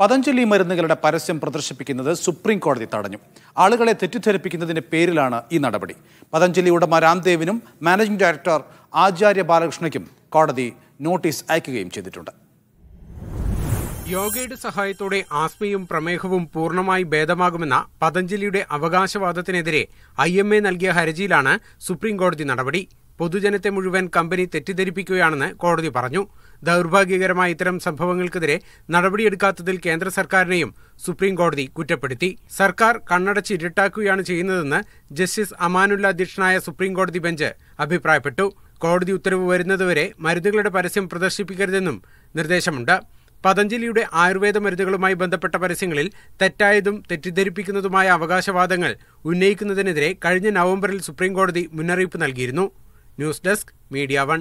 പതഞ്ജലി മരുന്നുകളുടെ പരസ്യം പ്രദർശിപ്പിക്കുന്നത് സുപ്രീം കോടതി തടഞ്ഞു ആളുകളെ തെറ്റിദ്ധരിപ്പിക്കുന്നതിന്റെ പേരിലാണ് ഈ നടപടി പതഞ്ജലി ഉടമ രാംദേവിനും മാനേജിംഗ് ഡയറക്ടർ ആചാര്യ ബാലകൃഷ്ണയ്ക്കും കോടതി നോട്ടീസ് അയക്കുകയും ചെയ്തിട്ടുണ്ട് യോഗയുടെ സഹായത്തോടെ ആസ്മയും പ്രമേഹവും പൂർണ്ണമായി ഭേദമാകുമെന്ന പതഞ്ജലിയുടെ അവകാശവാദത്തിനെതിരെ ഐ എം എ നൽകിയ ഹർജിയിലാണ് സുപ്രീം കോടതി നടപടി പൊതുജനത്തെ മുഴുവൻ കമ്പനി തെറ്റിദ്ധരിപ്പിക്കുകയാണെന്ന് കോടതി പറഞ്ഞു ദൗർഭാഗ്യകരമായ ഇത്തരം സംഭവങ്ങൾക്കെതിരെ നടപടിയെടുക്കാത്തതിൽ കേന്ദ്ര സർക്കാരിനെയും സുപ്രീംകോടതി കുറ്റപ്പെടുത്തി സർക്കാർ ഇരുട്ടാക്കുകയാണ് ചെയ്യുന്നതെന്ന് ജസ്റ്റിസ് അമാനുല്ല അധ്യക്ഷനായ സുപ്രീംകോടതി ബെഞ്ച് അഭിപ്രായപ്പെട്ടു കോടതി ഉത്തരവ് വരുന്നതുവരെ മരുന്നുകളുടെ പരസ്യം പ്രദർശിപ്പിക്കരുതെന്നും നിർദ്ദേശമുണ്ട് പതഞ്ജലിയുടെ ആയുർവേദ മരുന്നുകളുമായി ബന്ധപ്പെട്ട പരസ്യങ്ങളിൽ തെറ്റായതും തെറ്റിദ്ധരിപ്പിക്കുന്നതുമായ അവകാശവാദങ്ങൾ ഉന്നയിക്കുന്നതിനെതിരെ കഴിഞ്ഞ നവംബറിൽ സുപ്രീംകോടതി മുന്നറിയിപ്പ് നൽകിയിരുന്നു ന്യൂസ് ഡെസ്ക് മീഡിയ വൺ